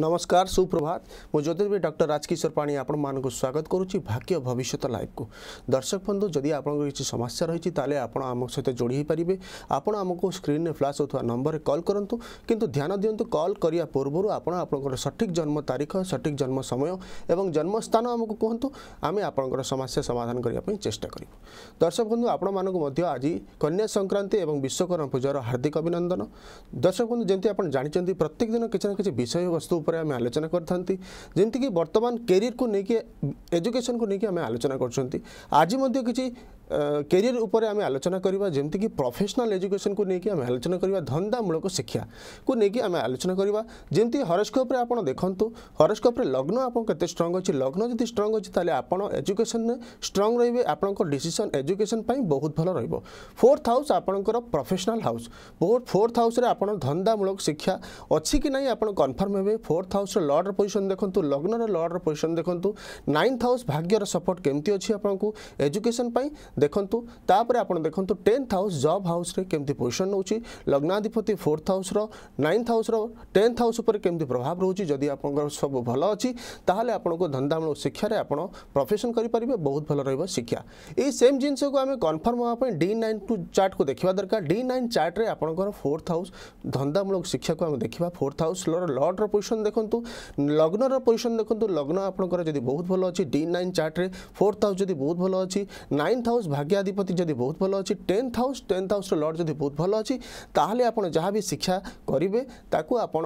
नमस्कार सुप्रभात मुझ ज्योतिर्वे डक्टर राजकिशोर पाणी आपण मान स्वागत करुच्ची भाग्य भविष्य लाइफ को दर्शक बंधु जदि आप किसी समस्या रही आपड़ आम सहित जोड़ी पारे आप स्क्रीन में फ्लाश होता नंबर में कल करूँ कितु ध्यान दिंतु कल करा पूर्व आप सठिक जन्म तारीख सठिक जन्म समय और जन्मस्थान आमको कहतु आम आपण समस्या समाधान करने चेषा कर दर्शक बंधु आपण आज कन्या संक्रांति और विश्वकर्मा पूजार हार्दिक अभिनंदन दर्शक बंधु जमी आप जानते प्रत्येक दिन किसी ना कि विषय वस्तु উপরে আমি আলোচনা করিথান্তি যেমিতিকি বর্তমান কেরিয়রকু নেইকি এজুকেশনকু নেইকি আমি আলোচনা করছন্তি আজি মধ্যে কিছু কেরিয়ার উপরে আমি আলোচনা করা যেমিকি প্রফেসনাল কু নিয়ে আমি আলোচনা করা ধন্দামূলক শিক্ষা কু নিয়ে আমি আলোচনা করা যেমি হরস্কোপে আপনার দেখুন হরস্কোপে লগ্ন আপনার কত স্ট্রং অ লগ্ন যদি স্ট্রং অ তাহলে আপনার এজুকেশন স্ট্রং রয়েবে আপনার ডিসিশন এজুকেশন বহুত ভালো রহব ফোর্থ হাউস আপনার প্রফেসনাল হাউস ফোর্থ হাউসে আপনার ধন্দামূলক শিক্ষা অছি আপনার কনফর্ম হবে ফোর্থ হাউসর লর্ডর পজিশন দেখুন লগ্নর লর্ডর পজিশন দেখুন নাইন্থ হাউস ভাগ্যর সপোর্ট কমিটি অনেক আপনার এজুকেশন देखु तापर आप देखते टेन्थ हाउस जब हाउस केमती पोजिशन रोचे लग्नाधिपति फोर्थ हाउस रईन्थ हाउस रेन्थ हाउस पर कमी प्रभाव रोचे जदि आप सब भल अच्छी आपन को धंदामूल शिक्षा आप प्रफेसन करें बहुत भल रिक्षा ये सेम जिनस आम कनफर्म हो डी नाइन टू चार्ट को देखा दरकार डी नाइन चार्ट्रे आप फोर्थ हाउस धंदामूलक शिक्षा को आम देखा फोर्थ हाउस लड्र पोजिशन देखूँ लग्न रोजिशन देखते लग्न आपंकर बहुत भल अच्छी डी नाइन चार्ट्रे फोर्थ हाउस जब बहुत भल अच्छी नाइन्थ हाउस ହାଉସ୍ ଭାଗ୍ୟାଧିପତି ଯଦି ବହୁତ ଭଲ ଅଛି ଟେନ୍ଥ ହାଉସ୍ ଟେନ୍ଥ ହାଉସ୍ର ଲର୍ଡ଼ ଯଦି ବହୁତ ଭଲ ଅଛି ତାହେଲେ ଆପଣ ଯାହା ବି ଶିକ୍ଷା କରିବେ ତାକୁ ଆପଣ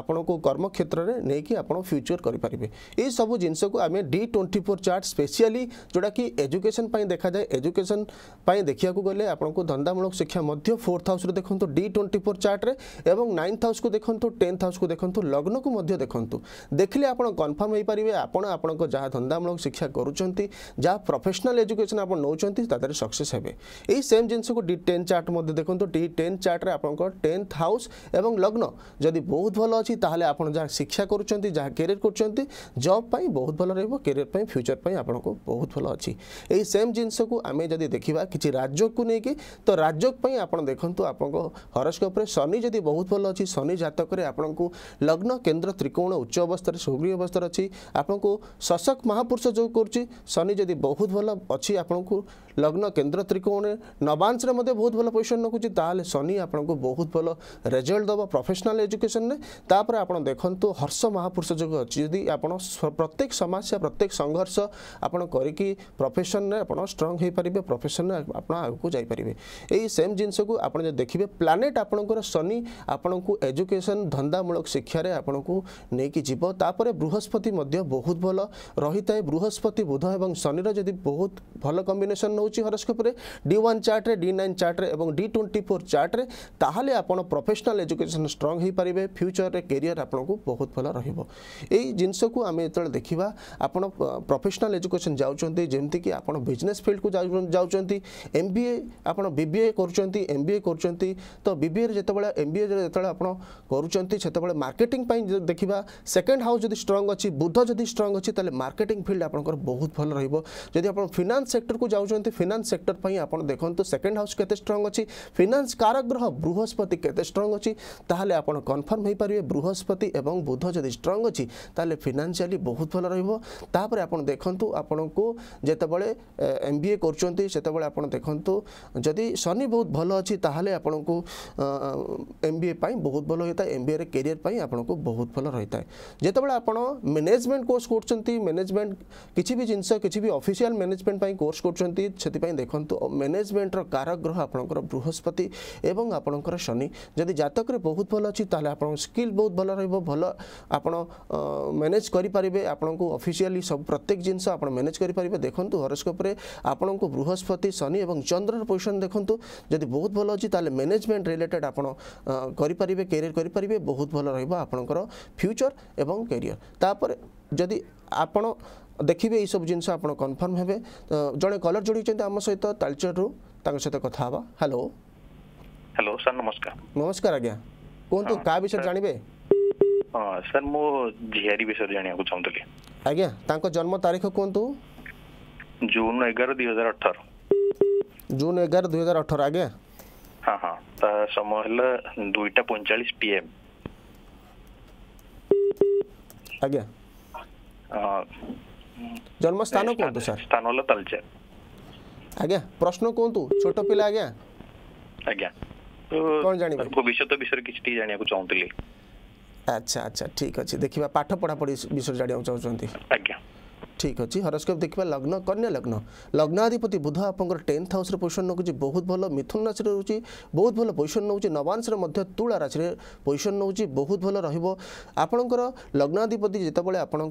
ଆପଣଙ୍କୁ କର୍ମକ୍ଷେତ୍ରରେ ନେଇକି ଆପଣ ଫ୍ୟୁଚର୍ କରିପାରିବେ ଏଇସବୁ ଜିନିଷକୁ ଆମେ D twenty four chart specially ଯେଉଁଟାକି ଏଜୁକେସନ୍ ପାଇଁ ଦେଖାଯାଏ ଏଜୁକେସନ୍ ପାଇଁ ଦେଖିବାକୁ ଗଲେ ଆପଣଙ୍କୁ ଧନ୍ଦାମୂଳକ ଶିକ୍ଷା ମଧ୍ୟ ଫୋର୍ଥ ହାଉସ୍ରେ ଦେଖନ୍ତୁ ଡି ଟ୍ୱେଣ୍ଟି ଫୋର୍ ଚାର୍ଟରେ ଏବଂ ନାଇନ୍ଥ ହାଉସ୍କୁ ଦେଖନ୍ତୁ ଟେନ୍ଥ ହାଉସ୍କୁ ଦେଖନ୍ତୁ ଲଗ୍ନକୁ ମଧ୍ୟ ଦେଖନ୍ତୁ ଦେଖିଲେ ଆପଣ କନଫର୍ମ ହୋଇପାରିବେ ଆପଣ ଆପଣଙ୍କ ଯାହା ଧନ୍ଦାମୂଳକ ଶିକ୍ଷା କରୁଛନ୍ତି ଯାହା ପ୍ରଫେସନାଲ୍ ଏଜୁକେସନ୍ ଆପଣ ନେଉଛନ୍ତି অতি তাড়াতাড়ি সকসেস হবে এই সেম জিনিসকে ডি টেন চার্ট মধ্যে দেখুন ডি টেন চার্টরে আপনার টেন্থ হাউস এবং লগ্ন যদি বহুত ভালো অছি তাহলে আপনার যা শিক্ষা করছেন যা ক্যারিয়ার করছেন জব পাই বহুত ভালো রহব ক্যারিয়ার পাই ফ্যুচর পাই আপনার বহুত ভালো অছি এই সেম জিনিসকে আমি যদি দেখিবা কিছু রাজ্যকু নিয়ে তো রাজ্যক পাই আপনার দেখুন আপনার হরস্কোপরে শনি যদি বহুত ভালো অছি শনি জাতকরে আপনার লগ্ন কেন্দ্র ত্রিকোণ উচ্চ অবস্থার সুগৃহ অবস্থার অছি আপনার শশক মহাপুরুষ যোগ করছি শনি যদি বহুত ভালো অছি আপনার लग्न केन्द्र त्रिकोण नवांशे बहुत भल पोजिशन रखुच्छे ताल शनि आप बहुत भल रेजल्ट दब प्रफेसनाल एजुकेशन तापर आप देखु हर्ष महापुरुष जो अच्छी जदि आप प्रत्येक समस्या प्रत्येक संघर्ष आपड़ कर प्रफेसन आप स्ट्रंग हो पारे प्रफेसन आप आगे जापर यही सेम जिनस को आप देखिए प्लानेट आपंकर शनि आपण को एजुकेशन धंदामूलक शिक्षार आपण को लेकिन जीव तापर बृहस्पति बहुत भल रही है बृहस्पति बुध और शनि जब बहुत भल कम्बिनेसन ରହୁଛି ହରସ୍କୋପରେ ଡି ୱାନ୍ ଚାର୍ଟରେ ଡି ନାଇନ୍ ଚାର୍ଟରେ ଏବଂ ଡି ଟ୍ୱେଣ୍ଟି ଫୋର୍ ଚାର୍ଟରେ ତାହେଲେ ଆପଣ ପ୍ରଫେସନାଲ୍ ଏଜୁକେସନ୍ ଷ୍ଟ୍ରଙ୍ଗ୍ ହୋଇପାରିବେ ଫ୍ୟୁଚର୍ରେ କେରିୟର୍ ଆପଣଙ୍କୁ ବହୁତ ଭଲ ରହିବ ଏଇ ଜିନିଷକୁ ଆମେ ଯେତେବେଳେ ଦେଖିବା ଆପଣ ପ୍ରଫେସନାଲ୍ ଏଜୁକେସନ୍ ଯାଉଛନ୍ତି ଯେମିତିକି ଆପଣ ବିଜନେସ୍ ଫିଲ୍ଡକୁ ଯାଉଛନ୍ତି ଏମ୍ ବି ଏ ଆପଣ ବି ବି ଏ କରୁଛନ୍ତି ଏମ୍ ବି ଏ କରୁଛନ୍ତି ତ ବିବିଏରେ ଯେତେବେଳେ ଏମ୍ ବି ଏ ଯେତେବେଳେ ଆପଣ କରୁଛନ୍ତି ସେତେବେଳେ ମାର୍କେଟିଂ ପାଇଁ ଦେଖିବା ସେକେଣ୍ଡ ହାଉସ୍ ଯଦି ଷ୍ଟ୍ରଙ୍ଗ ଅଛି ବୁଦ୍ଧ ଯଦି ଷ୍ଟ୍ରଙ୍ଗ୍ ଅଛି ତାହେଲେ ମାର୍କେଟିଂ ଫିଲ୍ଡ ଆପଣଙ୍କର ବହୁତ ଭଲ ରହିବ ଯଦି ଆପଣ ଫିନାନ୍ସ ସେକ୍ଟରକୁ ଯାଉଛନ୍ତି ফিনান্স সেক্টর পাই আপনার দেখুন সেকেন্ড হাউস কেতে স্ট্রং অছি ফিনান্স কারগ্রহ বৃহস্পতি কেতে স্ট্রং অছি তাহলে আপনার কনফর্ম হয়ে পারবে বৃহস্পতি এবং বুধ যদি স্ট্রং অছি তাহলে ফিনান্সিয়ালি বহুত ভাল রহব তাপরে আপনার দেখুন আপনার যেতবে এম বিএ করছেন সেতবে আপনার দেখুন যদি শনি বহুত ভাল অছি তাহলে আপনার এম বিএ বহুত ভাল হয়ে থাকে এম বিএ কেরিয়ার আপনার বহুত ভাল রয়ে থাকে যেতবে আপনার ম্যানেজমেন্ট কোর্স করছেন ম্যানেজমেন্ট কিছু বি জিনিস কিছু বি অফিসিয়াল ম্যানেজমেন্ট কোর্স করছেন ସେଥିପାଇଁ ଦେଖନ୍ତୁ ମ୍ୟାନେଜମେଣ୍ଟର କାରକ ଗ୍ରହ ଆପଣଙ୍କର ବୃହସ୍ପତି ଏବଂ ଆପଣଙ୍କର ଶନି ଯଦି ଜାତକରେ ବହୁତ ଭଲ ଅଛି ତାହେଲେ ଆପଣଙ୍କ ସ୍କିଲ୍ ବହୁତ ଭଲ ରହିବ ଭଲ ଆପଣ ମ୍ୟାନେଜ୍ କରିପାରିବେ ଆପଣଙ୍କୁ ଅଫିସିଆଲି ସବୁ ପ୍ରତ୍ୟେକ ଜିନିଷ ଆପଣ ମ୍ୟାନେଜ୍ କରିପାରିବେ ଦେଖନ୍ତୁ ହରସ୍କୋପ୍ରେ ଆପଣଙ୍କୁ ବୃହସ୍ପତି ଶନି ଏବଂ ଚନ୍ଦ୍ରର ପୋଜିସନ୍ ଦେଖନ୍ତୁ ଯଦି ବହୁତ ଭଲ ଅଛି ତାହେଲେ ମ୍ୟାନେଜମେଣ୍ଟ ରିଲେଟେଡ୍ ଆପଣ କରିପାରିବେ କ୍ୟାରିୟର କରିପାରିବେ ବହୁତ ଭଲ ରହିବ ଆପଣଙ୍କର ଫ୍ୟୁଚର ଏବଂ କ୍ୟାରିୟର ତାପରେ ଯଦି ଆପଣ ଦେଖିବେ ଏଇସବୁ ଜିନିଷ ଆପଣ କନଫର୍ମ ହେବେ ଜଣେ କଲର ଯୋଡ଼ିଛନ୍ତି ଆମ ସହିତ ତାଳଚେରରୁ ତାଙ୍କ ସହିତ କଥା ହେବା ହ୍ୟାଲୋ ହ୍ୟାଲୋ ସାର୍ ନମସ୍କାର ନମସ୍କାର ଆଜ୍ଞା କୁହନ୍ତୁ କାହା ବିଷୟରେ ଜାଣିବେ ସାର୍ ମୋ ଝିଆରୀ ବିଷୟରେ ଜାଣିବାକୁ ଚାହୁଁଥିଲି ଆଜ୍ଞା ତାଙ୍କ ଜନ୍ମ ତାରିଖ କୁହନ୍ତୁ ଜୁନ ଏଗାର ଦୁଇ ହଜାର ଅଠର ଜୁନ ଏଗାର ଦୁଇ ହଜାର ଅଠର ଆଜ୍ଞା ହଁ ହଁ ତା ସମୟ ହେଲା ଦୁଇଟା ପଇଁଚାଳିଶ ପି ଏମ୍ ଆଜ୍ଞା জন্মস্থান কুহতু স্যার স্থান হল তালচের আজ্ঞা প্রশ্ন কুহতু ছোট পিলা আজ্ঞা আজ্ঞা কোন জানিবে ভবিষ্যৎ বিষয়ে কিছু টি জানিବାକୁ চাହୁଁଥିଲି আচ্ছা আচ্ছা ঠিক আছে দেখিবা পাঠ পড়া পড়ি বিষয়ে জানিବାକୁ চাହୁଁଛନ୍ତି আজ্ঞা ঠিক অছি হরস্কোপ দেখবা লগ্ন কন্যা লগ্ন লগ্নাধিপতি বুধ আপনার টেন্থ হাউসের পোজিশন নেছে বহু ভাল মিথুন রাশি রয়েছে বহু ভাল পোজিশন নেছে নবাংশের মধ্যে তুলা রাশি পোজিশন নেছে বহু ভাল রহব আপনার লগ্নাধিপতি যেতবে আপনার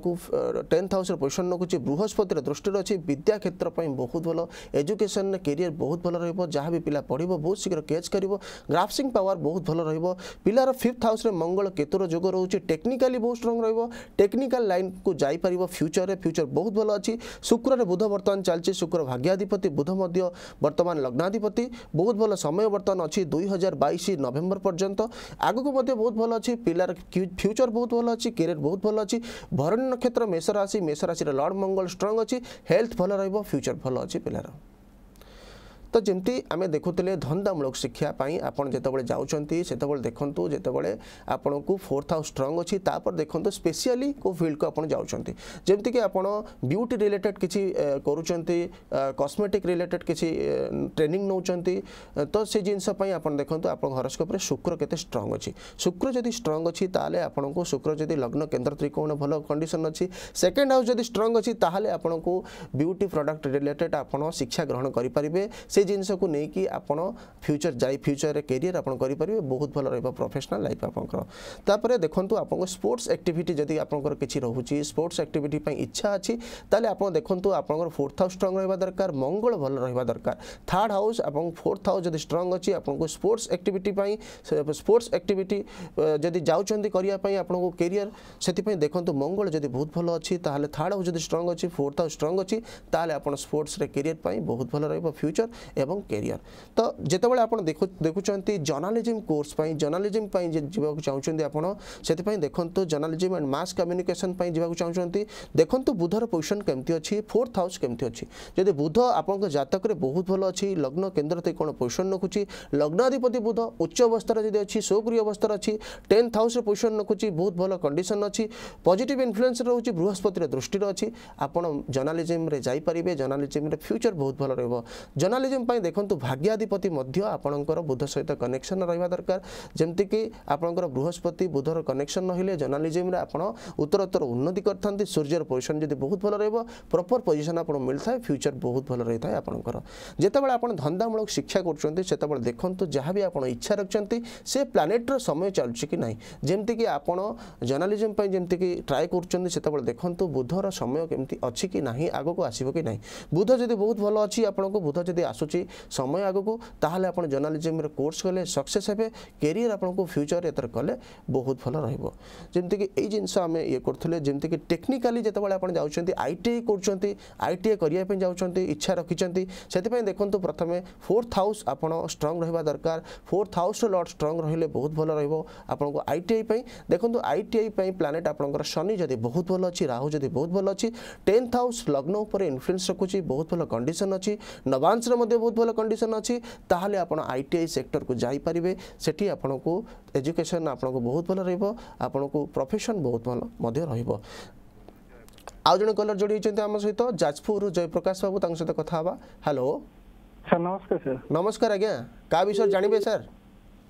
টেন্থ হাউসের পোজিশন নেছে বৃহস্পতির দৃষ্টি অনেক বিদ্যা ক্ষেত্র বহু ভাল এজুকেশন কেরিয়ার বহু ভাল রহব যা বি পিলা পড়ব বহু শীঘ্র ক্যাচ করব গ্রাফসিং পাওয়ার বহু ভাল রহব পিলার ফিফ্থ হাউসে মঙ্গল কেতুর যোগ রয়েছে টেকনিকালি বহু স্ট্রং রহব টেকনিকাল লাইন কু যাইপার ফ্যুচরের ফ্যুচর बहुत भयो अहि शुक्र बुध बर्तन चाहिँ शुक्र भाग्याधिपति बुध मध्य मर्तमान लग्नाधिपति बहुत भए समय बर्तन अझै दुई हजार बइस नभेम्बर पर्यन्त आगको मत भयो अहिले पिार फ्यूचर बहुत भन्नु अझै क्यारियर बहुत भयो अझै भर नक्षत्र मेस राशि मेषराशि लर्ड मंगल स्ट्रङ अहिले हेल्थ भएर रहेछ फ्यूचर भयो अहिले पहिार তো ଯେମିତି ଆମେ ଦେଖୁଥିଲେ ଧନ୍ଦାମୂଳକ ଶିକ୍ଷା ପାଇଁ ଆପଣ ଯେତେବେଳେ ଯାଉଛନ୍ତି ସେତେବେଳେ ଦେଖନ୍ତୁ ଯେତେବେଳେ ଆପଣଙ୍କୁ ଫୋର୍ଥ ହାଉସ୍ ଷ୍ଟ୍ରଙ୍ଗ ଅଛି ତାପରେ ଦେଖନ୍ତୁ ସ୍ପେସିଆଲି କେଉଁ ଫିଲ୍ଡକୁ ଆପଣ ଯାଉଛନ୍ତି ଯେମିତିକି ଆପଣ ବ୍ୟୁଟି ରିଲେଟେଡ୍ କିଛି କରୁଛନ୍ତି କସ୍ମେଟିକ୍ ରିଲେଟେଡ୍ କିଛି ଟ୍ରେନିଂ ନେଉଛନ୍ତି ତ ସେ ଜିନିଷ ପାଇଁ ଆପଣ ଦେଖନ୍ତୁ ଆପଣଙ୍କ ହରସ୍କୋପରେ ଶୁକ୍ର କେତେ ଷ୍ଟ୍ରଙ୍ଗ ଅଛି ଶୁକ୍ର ଯଦି ଷ୍ଟ୍ରଙ୍ଗ ଅଛି ତାହେଲେ ଆପଣଙ୍କୁ ଶୁକ୍ର ଯଦି ଲଗ୍ନ କେନ୍ଦ୍ର ତ୍ରିକୋଣ ଭଲ କଣ୍ଡିସନ୍ ଅଛି ସେକେଣ୍ଡ ହାଉସ୍ ଯଦି ଷ୍ଟ୍ରଙ୍ଗ ଅଛି ତାହେଲେ ଆପଣଙ୍କୁ ବ୍ୟୁଟି ପ୍ରଡକ୍ଟ ରିଲେଟେଡ୍ ଆପଣ ଶିକ୍ଷା ଗ୍ରହଣ କରିପାରିବେ ସେ ସେ ଜିନିଷକୁ ନେଇକି ଆପଣ ଫ୍ୟୁଚର ଯାଇ ଫ୍ୟୁଚରରେ କ୍ୟାରିୟର ଆପଣ କରିପାରିବେ ବହୁତ ଭଲ ରହିବ ପ୍ରଫେସନାଲ୍ ଲାଇଫ୍ ଆପଣଙ୍କର ତାପରେ ଦେଖନ୍ତୁ ଆପଣଙ୍କ ସ୍ପୋର୍ଟସ୍ ଆକ୍ଟିଭିଟି ଯଦି ଆପଣଙ୍କର କିଛି ରହୁଛି ସ୍ପୋର୍ଟସ୍ ଆକ୍ଟିଭିଟି ପାଇଁ ଇଚ୍ଛା ଅଛି ତାହେଲେ ଆପଣ ଦେଖନ୍ତୁ ଆପଣଙ୍କର ଫୋର୍ଥ ହାଉସ୍ ଷ୍ଟ୍ରଙ୍ଗ ରହିବା ଦରକାର ମଙ୍ଗଳ ଭଲ ରହିବା ଦରକାର ଥାର୍ଡ଼ ହାଉସ୍ ଏବଂ ଫୋର୍ଥ ହାଉସ୍ ଯଦି ଷ୍ଟ୍ରଙ୍ଗ ଅଛି ଆପଣଙ୍କୁ ସ୍ପୋର୍ଟସ୍ ଆକ୍ଟିଭିଟି ପାଇଁ ସ୍ପୋର୍ଟସ୍ ଆକ୍ଟିଭିଟି ଯଦି ଯାଉଛନ୍ତି କରିବା ପାଇଁ ଆପଣଙ୍କୁ କ୍ୟାରିୟର ସେଥିପାଇଁ ଦେଖନ୍ତୁ ମଙ୍ଗଳ ଯଦି ବହୁତ ଭଲ ଅଛି ତାହେଲେ ଥାର୍ଡ଼ ହାଉସ୍ ଯଦି ଷ୍ଟ୍ରଙ୍ଗ ଅଛି ଫୋର୍ଥ ହାଉସ୍ ଷ୍ଟ୍ରଙ୍ଗ ଅଛି ତାହେଲେ ଆପଣ ସ୍ପୋର୍ଟସରେ କ୍ୟାରିୟର ପାଇଁ ବହୁତ ଭଲ ରହିବ ଫ୍ୟୁଚର এবং ক্যারিयर ତ ଯେତେବେଳେ ଆପଣ ଦେଖୁ ଦେଖୁଛନ୍ତି ଜର୍ଣ୍ଣାଲିଜିମ୍ କୋର୍ସ ପାଇଁ ଜର୍ଣ୍ଣାଲିଜିମ୍ ପାଇଁ ଯିବାକୁ ଚାହୁଁଛନ୍ତି ଆପଣ ସେଥିପାଇଁ ଦେଖନ୍ତୁ ଜର୍ଣ୍ଣାଲିଜିମ୍ ଆଣ୍ଡ ମାସ୍ କମ୍ୟୁନିକେସନ୍ ପାଇଁ ଯିବାକୁ ଚାହୁଁଛନ୍ତି ଦେଖନ୍ତୁ ବୁଧର ପୋଜିସନ୍ କେମିତି ଅଛି ଫୋର୍ଥ ହାଉସ୍ କେମିତି ଅଛି ଯଦି ବୁଧ ଆପଣଙ୍କ ଜାତକରେ ବହୁତ ଭଲ ଅଛି ଲଗ୍ନ କେନ୍ଦ୍ର ତ୍ରିକୋଣ ପୋଜିସନ୍ ରଖୁଛି ଲଗ୍ନାଧିପତି ବୁଧ ଉଚ୍ଚ ଅବସ୍ଥାରେ ଯଦି ଅଛି ସୁପ୍ରିୟ ଅବସ୍ଥାରେ ଅଛି ଟେନ୍ଥ ହାଉସ୍ରେ ପୋଜିସନ୍ ରଖୁଛି ବହୁତ ଭଲ କଣ୍ଡିସନ୍ ଅଛି ପଜିଟିଭ୍ ଇନଫ୍ଲୁଏନ୍ସ ରହୁଛି ବୃହସ୍ପତିର ଦୃଷ୍ଟିରେ ଅଛି ଆପଣ ଜର୍ଣ୍ଣାଲିଜିମ୍ରେ ଯାଇପାରିବେ ଜର୍ଣ୍ଣାଲିଜିମ୍ରେ ଫ୍ୟୁଚର୍ ବହୁତ ଭଲ ରହିବ ଜର୍ଣ୍ଣାଲିଜିମ୍ ପାଇଁ ଦେଖନ୍ତୁ ଭାଗ୍ୟାଧିପତି ମଧ୍ୟ ଆପଣଙ୍କର ବୁଧ ସହିତ କନେକ୍ସନ୍ ରହିବା ଦରକାର ଯେମିତିକି ଆପଣଙ୍କର ବୃହସ୍ପତି ବୁଧର କନେକ୍ସନ୍ ରହିଲେ ଜର୍ଣ୍ଣାଲିଜିମ୍ରେ ଆପଣ ଉତ୍ତରୋତ୍ତର ଉନ୍ନତି କରିଥାନ୍ତି ସୂର୍ଯ୍ୟର ପୋଜିସନ୍ ଯଦି ବହୁତ ଭଲ ରହିବ ପ୍ରପର୍ ପୋଜିସନ୍ ଆପଣ ମିଳିଥାଏ ଫ୍ୟୁଚର୍ ବହୁତ ଭଲ ରହିଥାଏ ଆପଣଙ୍କର ଯେତେବେଳେ ଆପଣ ଧନ୍ଦାମୂଳକ ଶିକ୍ଷା କରୁଛନ୍ତି ସେତେବେଳେ ଦେଖନ୍ତୁ ଯାହା ବି ଆପଣ ଇଚ୍ଛା ରଖିଛନ୍ତି ସେ ପ୍ଲାନେଟ୍ର ସମୟ ଚାଲୁଛି କି ନାହିଁ ଯେମିତିକି ଆପଣ ଜର୍ଣ୍ଣାଲିଜିମ୍ ପାଇଁ ଯେମିତିକି ଟ୍ରାଏ କରୁଛନ୍ତି ସେତେବେଳେ ଦେଖନ୍ତୁ ବୁଧର ସମୟ କେମିତି ଅଛି କି ନାହିଁ ଆଗକୁ ଆସିବ କି ନାହିଁ ବୁଧ ଯଦି ବହୁତ ଭଲ ଅଛି ଆପଣଙ୍କୁ ବୁଧ ଯଦି ଆସୁଛି ରହୁଛି ସମୟ ଆଗକୁ ତାହେଲେ ଆପଣ ଜର୍ଣ୍ଣାଲିଜିମ୍ରେ କୋର୍ସ କଲେ ସକ୍ସେସ୍ ହେବେ କ୍ୟାରିୟର ଆପଣଙ୍କୁ ଫ୍ୟୁଚର୍ ଏଥର କଲେ ବହୁତ ଭଲ ରହିବ ଯେମିତିକି ଏଇ ଜିନିଷ ଆମେ ଇଏ କରୁଥିଲେ ଯେମିତିକି ଟେକ୍ନିକାଲି ଯେତେବେଳେ ଆପଣ ଯାଉଛନ୍ତି ଆଇ ଟି ଆଇ କରୁଛନ୍ତି ଆଇ ଟି ଆଇ କରିବା ପାଇଁ ଯାଉଛନ୍ତି ଇଚ୍ଛା ରଖିଛନ୍ତି ସେଥିପାଇଁ ଦେଖନ୍ତୁ ପ୍ରଥମେ ଫୋର୍ଥ ହାଉସ୍ ଆପଣ ଷ୍ଟ୍ରଙ୍ଗ୍ ରହିବା ଦରକାର ଫୋର୍ଥ ହାଉସ୍ର ଲର୍ଡ଼ ଷ୍ଟ୍ରଙ୍ଗ୍ ରହିଲେ ବହୁତ ଭଲ ରହିବ ଆପଣଙ୍କୁ ଆଇ ଟି ଆଇ ପାଇଁ ଦେଖନ୍ତୁ ଆଇ ଟି ଆଇ ପାଇଁ ପ୍ଲାନେଟ୍ ଆପଣଙ୍କର ଶନି ଯଦି ବହୁତ ଭଲ ଅଛି ରାହୁ ଯଦି ବହୁତ ଭଲ ଅଛି ଟେନ୍ଥ ହାଉସ୍ ଲଗ୍ନ ଉପରେ ଇନଫ୍ଲୁଏନ୍ସ ରଖୁଛି ବହୁତ ଭଲ କଣ୍ଡିସନ୍ ଅଛି ନବାଂଶର ମଧ୍ୟ ମଧ୍ୟ ବହୁତ ଭଲ କଣ୍ଡିସନ୍ ଅଛି ତାହେଲେ ଆପଣ ଆଇ ଟି ଆଇ ସେକ୍ଟରକୁ ଯାଇପାରିବେ ସେଠି ଆପଣଙ୍କୁ ଏଜୁକେସନ୍ ଆପଣଙ୍କୁ ବହୁତ ଭଲ ରହିବ ଆପଣଙ୍କୁ ପ୍ରଫେସନ୍ ବହୁତ ଭଲ ମଧ୍ୟ ରହିବ ଆଉ ଜଣେ କଲର୍ ଯୋଡ଼ି ହୋଇଛନ୍ତି ଆମ ସହିତ ଯାଜପୁରରୁ ଜୟପ୍ରକାଶ ବାବୁ ତାଙ୍କ ସହିତ କଥା ହେବା ହ୍ୟାଲୋ ସାର୍ ନମସ୍କାର ସାର୍ ନମସ୍କାର ଆଜ୍ଞା କାହା ବିଷୟରେ ଜାଣିବେ ସାର୍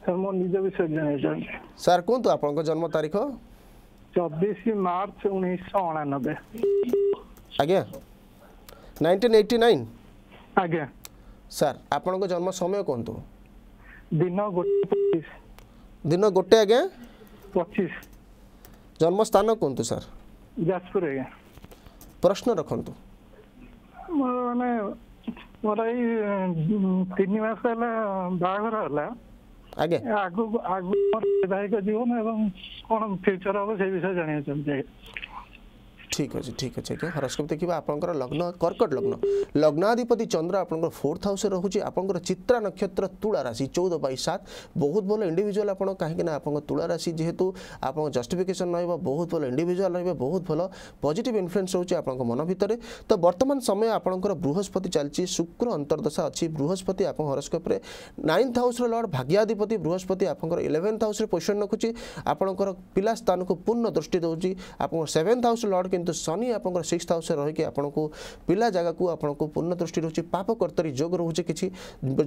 ସାର୍ ମୋ ନିଜ ବିଷୟରେ ଜାଣିବାକୁ ଚାହୁଁଛି ସାର୍ କୁହନ୍ତୁ ଆପଣଙ୍କ ଜନ୍ମ ତାରିଖ ଚବିଶ ମାର୍ଚ୍ଚ ଉଣେଇଶହ ଅଣାନବେ ଆଜ୍ଞା ନାଇନଟିନ୍ ଏଇଟି ନାଇନ୍ ଆଜ୍ଞା ସାର୍ ଆପଣଙ୍କ ଜନ୍ମ ସମୟ କୁହନ୍ତୁ ଦିନ ଗୋଟେ ଦିନ ଗୋଟେ ଆଜ୍ଞା ପଚିଶ ଜନ୍ମସ୍ଥାନ କୁହନ୍ତୁ ସାର୍ ଯାଜପୁର ଆଜ୍ଞା ପ୍ରଶ୍ନ ରଖନ୍ତୁ ମୋର ମାନେ ମୋର ଏଇ ତିନି ମାସ ହେଲା ବାହାଘର ହେଲା ଆଜ୍ଞା ଆଗକୁ ଆଗକୁ ମୋର ବୈବାହିକ ଜୀବନ ଏବଂ କ'ଣ ଫ୍ୟୁଚର ହବ ସେଇ ବିଷୟରେ ଜାଣିବାକୁ ଚାହୁଁଛି ঠিক আছে ঠিক আছে ଆଜ୍ଞା ହରସ୍କୋପ୍ ଦେଖିବା ଆପଣଙ୍କର ଲଗ୍ନ କର୍କଟ ଲଗ୍ନ ଲଗ୍ନାଧିପତି ଚନ୍ଦ୍ର ଆପଣଙ୍କର ଫୋର୍ଥ ହାଉସ୍ରେ ରହୁଛି ଆପଣଙ୍କର ଚିତ୍ରା ନକ୍ଷତ୍ର ତୁଳା ରାଶି ଚଉଦ ବାଇ ସାତ ବହୁତ ଭଲ ଇଣ୍ଡିଭିଜୁଆଲ୍ ଆପଣ କାହିଁକିନା ଆପଣଙ୍କ ତୁଳା ରାଶି ଯେହେତୁ ଆପଣଙ୍କ ଜଷ୍ଟିଫିକେସନ୍ ରହିବ ବହୁତ ଭଲ ଇଣ୍ଡିଭିଜୁଆଲ୍ ରହିବେ ବହୁତ ଭଲ ପଜିଟିଭ୍ ଇନଫ୍ଲୁଏନ୍ସ ରହୁଛି ଆପଣଙ୍କ ମନ ଭିତରେ ତ ବର୍ତ୍ତମାନ ସମୟ ଆପଣଙ୍କର ବୃହସ୍ପତି ଚାଲିଛି ଶୁକ୍ର ଅନ୍ତର୍ଦଶା ଅଛି ବୃହସ୍ପତି ଆପଣଙ୍କ ହରସ୍କୋପ୍ରେ ନାଇନ୍ଥ ହାଉସ୍ର ଲର୍ଡ଼ ଭାଗ୍ୟାଧିପତି ବୃହସ୍ପତି ଆପଣଙ୍କର ଇଲେଭେନ୍ଥ ହାଉସ୍ରେ ପୋଜିସନ୍ ରଖୁଛି ଆପଣଙ୍କର ପିଲା ସ୍ଥାନକୁ ପୂର୍ଣ୍ଣ ଦୃଷ୍ଟି ଦେଉଛି ଆପଣଙ୍କ ସେଭେନ୍ଥ ହାଉସ୍ ଲର୍ଡ଼ କିନ୍ତୁ କିନ୍ତୁ ଶନି ଆପଣଙ୍କର ସିକ୍ସ ହାଉସ୍ରେ ରହିକି ଆପଣଙ୍କୁ ପିଲା ଜାଗାକୁ ଆପଣଙ୍କୁ ପୂର୍ଣ୍ଣ ଦୃଷ୍ଟି ରହୁଛି ପାପକର୍ତ୍ତରୀ ଯୋଗ ରହୁଛି କିଛି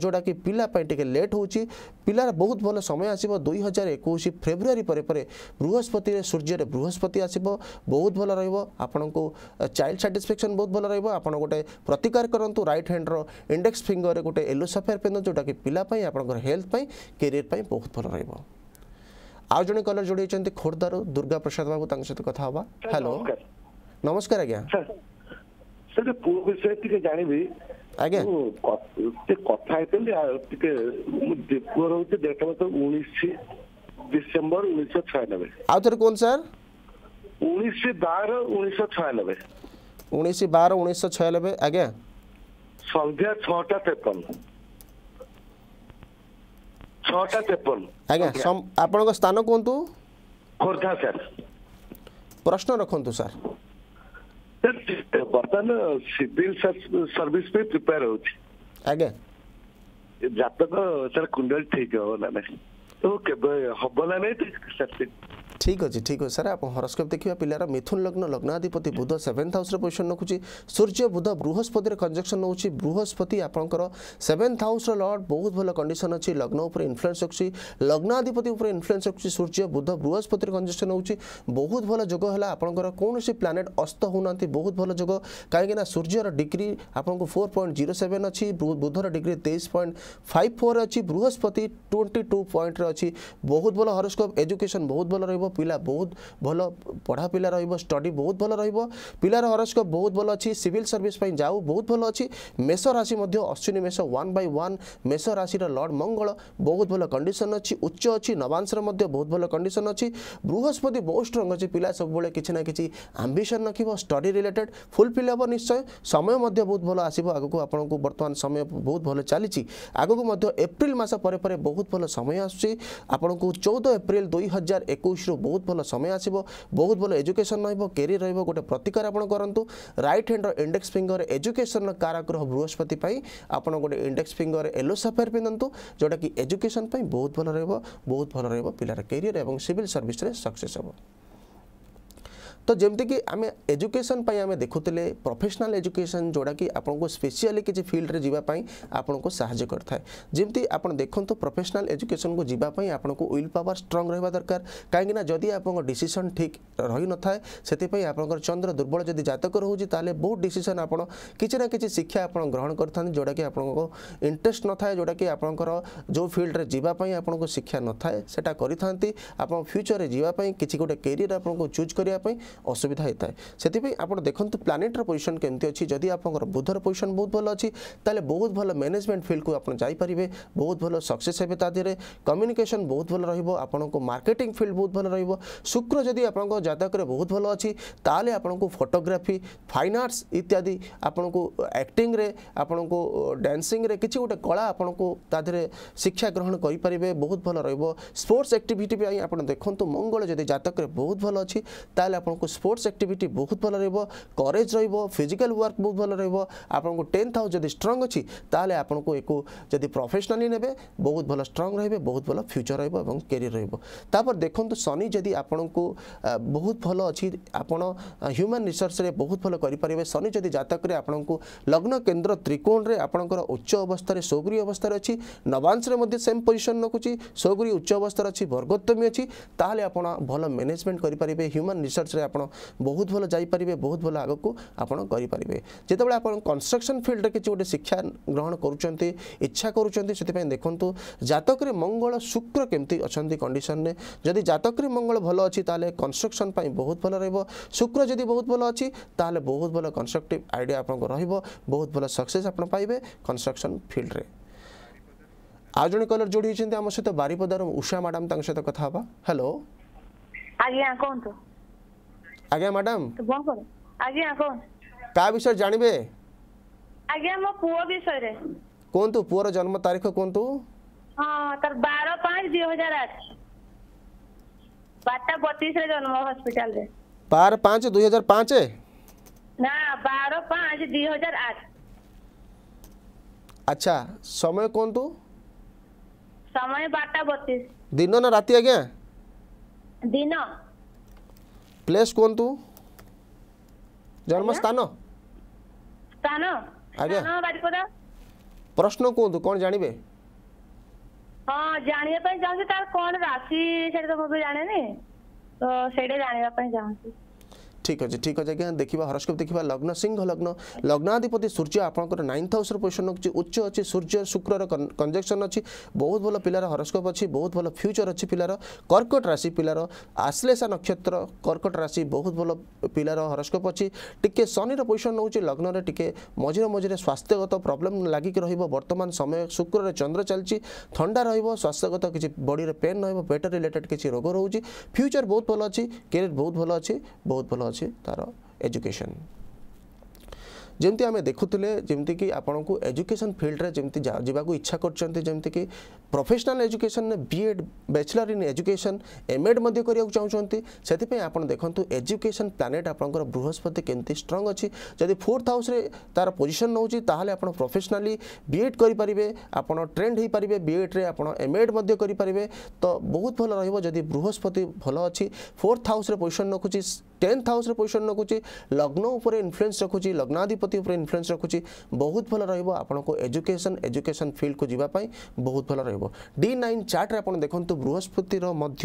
ଯେଉଁଟାକି ପିଲା ପାଇଁ ଟିକେ ଲେଟ୍ ହେଉଛି ପିଲାର ବହୁତ ଭଲ ସମୟ ଆସିବ ଦୁଇ ହଜାର ଏକୋଇଶ ଫେବୃଆରୀ ପରେ ପରେ ବୃହସ୍ପତିରେ ସୂର୍ଯ୍ୟରେ ବୃହସ୍ପତି ଆସିବ ବହୁତ ଭଲ ରହିବ ଆପଣଙ୍କୁ ଚାଇଲ୍ଡ ସାଟିସ୍ଫ୍ୟାକ୍ସନ୍ ବହୁତ ଭଲ ରହିବ ଆପଣ ଗୋଟେ ପ୍ରତିକାର କରନ୍ତୁ ରାଇଟ୍ ହ୍ୟାଣ୍ଡର ଇଣ୍ଡେକ୍ସ ଫିଙ୍ଗରରେ ଗୋଟେ ୟେଲୋ ସଫେୟାର ପିନ୍ଧନ୍ତୁ ଯେଉଁଟାକି ପିଲା ପାଇଁ ଆପଣଙ୍କର ହେଲ୍ଥ ପାଇଁ କ୍ୟାରିୟର ପାଇଁ ବହୁତ ଭଲ ରହିବ ଆଉ ଜଣେ କଲର ଯୋଡ଼ି ହେଇଛନ୍ତି ଖୋର୍ଦ୍ଧାରୁ ଦୁର୍ଗା ପ୍ରସାଦ ବାବୁ ତାଙ୍କ ସହିତ କଥା ହେବା ହ୍ୟାଲୋ ନମସ୍କାର ଆଜ୍ଞା ସେଟା ପୁଅ ବିଷୟ ଟିକେ ଜାଣିବି ଆଜ୍ଞା ଟିକେ କଥା ହେଇଥିଲି ଆଉ ଟିକେ ପୁଅର ହଉଛି ଡେଟ୍ ଅଫ୍ ଉଣେଇଶ ଡିସେମ୍ବର ଉଣେଇଶହ ଛୟାନବେ ଆଉ ଥରେ କୁହନ୍ତୁ ସାର୍ ଉଣେଇଶ ବାର ଉଣେଇଶହ ଛୟାନବେ ଉଣେଇଶ ବାର ଉଣେଇଶହ ଛୟାନବେ ଆଜ୍ଞା ସନ୍ଧ୍ୟା ଛଅଟା ତେପନ ଛଅଟା ତେପନ ଆଜ୍ଞା ଆପଣଙ୍କ ସ୍ଥାନ କୁହନ୍ତୁ ଖୋର୍ଦ୍ଧା ସାର୍ ପ୍ରଶ୍ନ ରଖନ୍ତୁ ସାର୍ ସାର୍ ବର୍ତ୍ତମାନ ସିଭିଲ ସର୍ଭିସ ପାଇଁ ପ୍ରିପେୟାର ହଉଛି ଆଜ୍ଞା ଜାତକ ସାର୍ କୁଣ୍ଡଳି ଠିକ ହବ ନା ନାହିଁ ତ କେବେ ହବ ନା ନାହିଁ ସାର୍ ঠিক আছে ঠিক আছে স্যার আপনার হরস্কোপ দেখা পিলার মিথুন লগ্ন লগ্নাধিপতি বুধ সেভেন্থ হাউসের পজিশন রাখুছি সূর্য বুধ বৃহস্পতির কনজকশন নেଉଛି বৃহস্পতি আপনার সেভেন্থ হাউসর লর্ড বহুত ভাল কন্ডিশন অছি লগ্ন উপরে ইনফ্লুয়েন্স রাখুছি লগ্নাধিপতি উপরে ইনফ্লুয়েন্স রাখুছি সূর্য বুধ বৃহস্পতির কনজকশন নেଉଛି বহুত ভাল যোগ হল আপনার কৌশি প্লানেট অস্ত হওনা বহুত ভাল যোগ কিনা সূর্যর ডিগ্রি আপনার ফোর পয়েন্ট জিরো সেভেন অছি বুধর ডিগ্রি তেইশ পয়েন্ট ফাইভ ফোর অছি বৃহস্পতি টোয়েন্টি টু পয়েন্টরে অছি বহুত ভাল হরস্কোপ এজুকেশন বহুত ভাল রহব पिला बहुत भन पढा पहिा र स्टडी बहुत भयो र पारा हरस्कप बहुत भए अर्भिसपै जाउ बहुत भयो अहिले मेष राशि अश्विनी मेष वान बै वान् मेष राशि लर्ड मंगल बहुत भए कन्डिसन अलिक उच्च अच्छु नवाङश्र अझ बृहस्पति बहुत स्ट्रङ अहिले पिस नम्बिसन स्टडी रिलेटेड फुलफि हे निश्चय समय बहुत भयो आसो आगामी बर्तन समय बहुत भयो चाहिँ आगको म मासे बहुत भयो समय आसु आपणको चौध एप्र दुई हजार ବହୁତ ଭଲ ସମୟ ଆସିବ ବହୁତ ଭଲ ଏଜୁକେସନ୍ ରହିବ କ୍ୟାରିୟର ରହିବ ଗୋଟେ ପ୍ରତିକାର ଆପଣ କରନ୍ତୁ ରାଇଟ୍ ହ୍ୟାଣ୍ଡର ଇଣ୍ଡେକ୍ସ ଫିଙ୍ଗର ଏଜୁକେସନ୍ର କାରାଗ୍ରହ ବୃହସ୍ପତି ପାଇଁ ଆପଣ ଗୋଟେ ଇଣ୍ଡେକ୍ସ ଫିଙ୍ଗର ୟେଲୋ ସାଫେୟାର ପିନ୍ଧନ୍ତୁ ଯେଉଁଟାକି ଏଜୁକେସନ୍ ପାଇଁ ବହୁତ ଭଲ ରହିବ ବହୁତ ଭଲ ରହିବ ପିଲାର କ୍ୟାରିୟର ଏବଂ ସିଭିଲ୍ ସର୍ଭିସରେ ସକ୍ସେସ୍ ହେବ तो जमीक आम एजुकेशन आम देखुले प्रफेसनाल एजुकेशन जोड़ा कि आप स्पेशियाली किसी फिल्ड में जीवाई आपको सामती आप देखते प्रफेसनाल एजुकेशन को जीवाई आपको विल पावर स्ट्रंग रहा दरकार कहीं जदि आप डीसीसन ठीक रही न था से आप चंद्र दुर्बल जब जतक रोचे बहुत डिशन आप किसी ना कि शिक्षा आप ग्रहण कर जोटा कि आप इंटरेस्ट न था जोटा कि आप जो फिल्ड में जीवाई आपको शिक्षा न था से आप फ्यूचर में जीवाई किसी गोटे कैरियर आपको चूज करने অসুবিধা হয়ে সেপাই আপনার দেখুন প্লানেটর পজিশন কেমি অছি যদি আপনার বুধর পজিশন বহুত ভালো অছি তাহলে বহুত ভালো ম্যানেজমেন্ট ফিল্ডকু আপনার যাইপারে বহুত ভালো সকসেস হবে তা দেহে কম্যুনিকেসন বহুত ভালো রহব আপনার মার্কেটিং ফিল্ড বহুত ভালো রহব শুক্র যদি আপনার জাতকরে বহুত ভালো অছি তাহলে আপনার ফটোগ্রাফি ফাইন আর্টস ইত্যাদি আপনার আক্টিংরে আপনার ড্যান্সিংরে কিছু গোটে কলা আপনার তা দেহে শিক্ষা গ্রহণ করে পারে বহুত ভালো রহব স্পোর্টস আক্টিভিটি আপনি দেখুন মঙ্গল যদি জাতকরে বহুত ভালো অছি তাহলে আপনার আপনার স্পোর্টস আক্টিভিটি বহুত ভাল রহব করেজ রহব ফিজিকাল ওয়ার্ক বহুত ভাল রহব আপনার টেন্থ হাউস যদি স্ট্রং অছি তাহলে আপনার একু যদি প্রফেসনালি নেবে বহুত ভাল স্ট্রং রহবে বহুত ভাল ফ্যুচর রহব এবং ক্যারিয়ার রহব তাপর দেখুন শনি যদি আপনার বহুত ভাল অছি আপনার হ্যুমান রিসর্চরে বহুত ভাল করে পারে শনি যদি জাতকরে আপনার লগ্ন কেন্দ্র ত্রিকোণে আপনার উচ্চ অবস্থায় সৌগুরী অবস্থায় অছি নবাংশে মধ্যে সেম পজিশন রকুছি সৌগুরী উচ্চ অবস্থার অছি বর্গোত্তমী অছি তাহলে আপনার ভাল ম্যানেজমেন্ট করে পারে হ্যুমান রিসর্চরে আপনার ଆପଣ ବହୁତ ଭଲ ଯାଇପାରିବେ ବହୁତ ଭଲ ଆଗକୁ ଆପଣ କରିପାରିବେ ଯେତେବେଳେ ଆପଣ କନଷ୍ଟ୍ରକ୍ସନ୍ ଫିଲ୍ଡରେ କିଛି ଗୋଟେ ଶିକ୍ଷା ଗ୍ରହଣ କରୁଛନ୍ତି ଇଚ୍ଛା କରୁଛନ୍ତି ସେଥିପାଇଁ ଦେଖନ୍ତୁ ଜାତକରେ ମଙ୍ଗଳ ଶୁକ୍ର କେମିତି ଅଛନ୍ତି କଣ୍ଡିସନରେ ଯଦି ଜାତକରେ ମଙ୍ଗଳ ଭଲ ଅଛି ତାହେଲେ କନଷ୍ଟ୍ରକ୍ସନ୍ ପାଇଁ ବହୁତ ଭଲ ରହିବ ଶୁକ୍ର ଯଦି ବହୁତ ଭଲ ଅଛି ତାହେଲେ ବହୁତ ଭଲ କନଷ୍ଟ୍ରକ୍ଟିଭ୍ ଆଇଡ଼ିଆ ଆପଣଙ୍କ ରହିବ ବହୁତ ଭଲ ସକ୍ସେସ୍ ଆପଣ ପାଇବେ କନଷ୍ଟ୍ରକ୍ସନ୍ ଫିଲ୍ଡରେ ଆଉ ଜଣେ କଲର ଯୋଡ଼ି ହେଇଛନ୍ତି ଆମ ସହିତ ବାରିପଦାର ଉଷା ମ୍ୟାଡ଼ାମ୍ ତାଙ୍କ ସହିତ କଥା ହେବା ହ୍ୟାଲୋ ଆଜ୍ଞା କୁହନ୍ତୁ আজ্ঞা ম্যাডাম আজ্ঞা কোন কা বিষয় জানিবে আজ্ঞা মো পুয় বিষয়ে কোনতু পুয়র জন্ম তারিখ কোনতু হ্যাঁ তার 12 5 2008 12 32 রে জন্ম হসপিটাল রে 12 5 2005 না 12 5 2008 আচ্ছা সময় কোনতু সময় 12 32 দিন না রাতি আজ্ঞা দিন ପ୍ଲେସ୍ କୁହନ୍ତୁ ଜନ୍ମସ୍ଥାନ ଆଜ୍ଞା ପ୍ରଶ୍ନ କୁହନ୍ତୁ କ'ଣ ଜାଣିବେ ହଁ ଜାଣିବା ପାଇଁ ଚାହୁଁଛି ତାର କ'ଣ ରାଶି ସେଇଟା ତ ମୁଁ ବି ଜାଣେନି ତ ସେଇଟା ଜାଣିବା ପାଇଁ ଚାହୁଁଛି ঠিক আছে ঠিক আছে আজ্ঞা দেখা হরস্কোপ দেখা লগ্ন সিংহ লগ্ন লগ্নাধিপতি সূর্য আপনার নাইন্থ হাউসর পজিশন রয়েছে উচ্চ অছি সূর্য শুক্রর কনজেকশন অছি বহুত ভালো পিলার হরস্কোপ অছি বহুত ভালো ফ্যুচর অছি পিলার কর্কট রাশি পিলার আশ্লেষা নক্ষত্র কর্কট রাশি বহুত ভালো পিলার হরস্কোপ অছি টিকে শনির পজিশন নেଉଛି লগ্নরে টিকে মঝিরে মঝিরে স্বাস্থ্যগত প্রোবলেম লাগিকি রহব বর্তমান সময় শুক্রের চন্দ্র চালছি থা রহব স্বাস্থ্যগত কিছু বডিরে পেন রহব পেট রিলেটেড কিছু রোগ রয়েছে ফ্যুচর বহুত ভালো অছি কেরিয়ার বহুত ভালো অছি বহুত ভালো অছি છે તારો એજ્યુકેશન ଯେମିତି ଆମେ ଦେଖୁଥିଲେ ଯେମିତିକି ଆପଣଙ୍କୁ ଏଜୁକେସନ୍ ଫିଲ୍ଡରେ ଯେମିତି ଯିବାକୁ ଇଚ୍ଛା କରୁଛନ୍ତି ଯେମିତିକି professional education B Ed bachelor in education M Ed ମଧ୍ୟ କରିବାକୁ ଚାହୁଁଛନ୍ତି ସେଥିପାଇଁ ଆପଣ ଦେଖନ୍ତୁ ଏଜୁକେସନ୍ ପ୍ଲାନେଟ୍ ଆପଣଙ୍କର ବୃହସ୍ପତି କେମିତି ଷ୍ଟ୍ରଙ୍ଗ୍ ଅଛି ଯଦି ଫୋର୍ଥ ହାଉସ୍ରେ ତା'ର ପୋଜିସନ୍ ନେଉଛି ତାହେଲେ ଆପଣ ପ୍ରଫେସନାଲି ବି ଏଡ଼୍ କରିପାରିବେ ଆପଣ ଟ୍ରେଣ୍ଡ ହୋଇପାରିବେ ବି ଏଡ଼୍ରେ ଆପଣ ଏମ୍ ଏଡ଼୍ ମଧ୍ୟ କରିପାରିବେ ତ ବହୁତ ଭଲ ରହିବ ଯଦି ବୃହସ୍ପତି ଭଲ ଅଛି ଫୋର୍ଥ ହାଉସ୍ରେ ପୋଜିସନ୍ ରଖୁଛି ଟେନ୍ଥ ହାଉସ୍ରେ ପୋଜିସନ୍ ରଖୁଛି ଲଗ୍ନ ଉପରେ ଇନଫ୍ଲୁଏନ୍ସ ରଖୁଛି ଲଗ୍ନାଧିପତି ପ୍ରତି ଉପରେ ଇନ୍ଫ୍ଲୁଏନ୍ସ ରଖୁଛି ବହୁତ ଭଲ ରହିବ ଆପଣଙ୍କୁ ଏଜୁକେସନ୍ ଏଜୁକେସନ୍ ଫିଲ୍ଡକୁ ଯିବା ପାଇଁ ବହୁତ ଭଲ ରହିବ ଡି ନାଇନ୍ ଚାର୍ଟରେ ଆପଣ ଦେଖନ୍ତୁ ବୃହସ୍ପତିର ମଧ୍ୟ